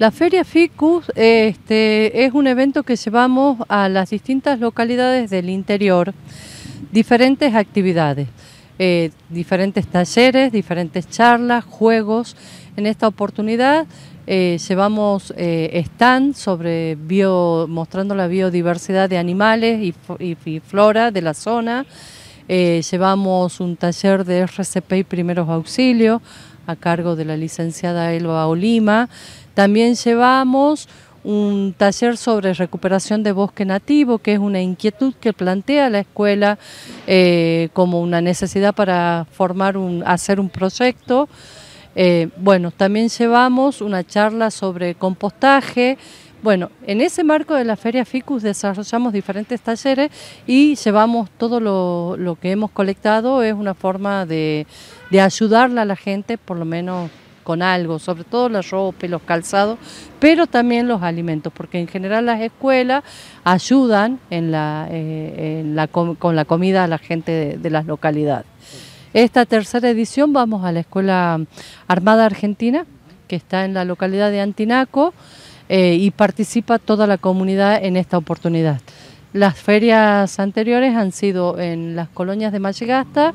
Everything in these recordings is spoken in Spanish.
La Feria FICUS este, es un evento que llevamos a las distintas localidades del interior, diferentes actividades, eh, diferentes talleres, diferentes charlas, juegos. En esta oportunidad eh, llevamos stands eh, stand sobre bio, mostrando la biodiversidad de animales y, flora de la zona. llevamos un taller de RCP y primeros auxilios a cargo de la licenciada Elba Olima. También llevamos un taller sobre recuperación de bosque nativo, que es una inquietud que plantea la escuela eh, como una necesidad para formar un, hacer un proyecto. Eh, bueno, también llevamos una charla sobre compostaje. Bueno, en ese marco de la Feria FICUS desarrollamos diferentes talleres y llevamos todo lo, que hemos colectado, es una forma de, de ayudarle a la gente, por lo menos con algo, sobre todo la ropa los calzados, pero también los alimentos, porque en general las escuelas ayudan en la, eh, con la comida a la gente de, las localidades. Esta tercera edición vamos a la Escuela Armada Argentina, que está en la localidad de Antinaco, eh, y participa toda la comunidad en esta oportunidad. Las ferias anteriores han sido en las colonias de Machigasta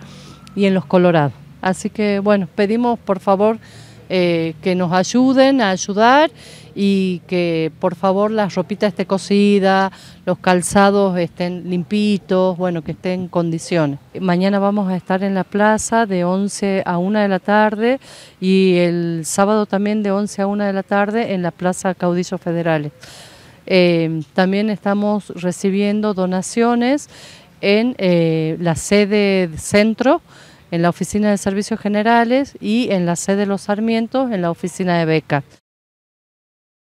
y en los Colorados. Así que, bueno, pedimos por favor eh, que nos ayuden a ayudar y que por favor las ropitas esté cocidas, los calzados estén limpitos, bueno, que estén en condiciones. Mañana vamos a estar en la plaza de 11 a 1 de la tarde y el sábado también de 11 a 1 de la tarde en la plaza Caudillo Federales. Eh, también estamos recibiendo donaciones en eh, la sede centro en la Oficina de Servicios Generales y en la sede de los Sarmientos, en la Oficina de Beca.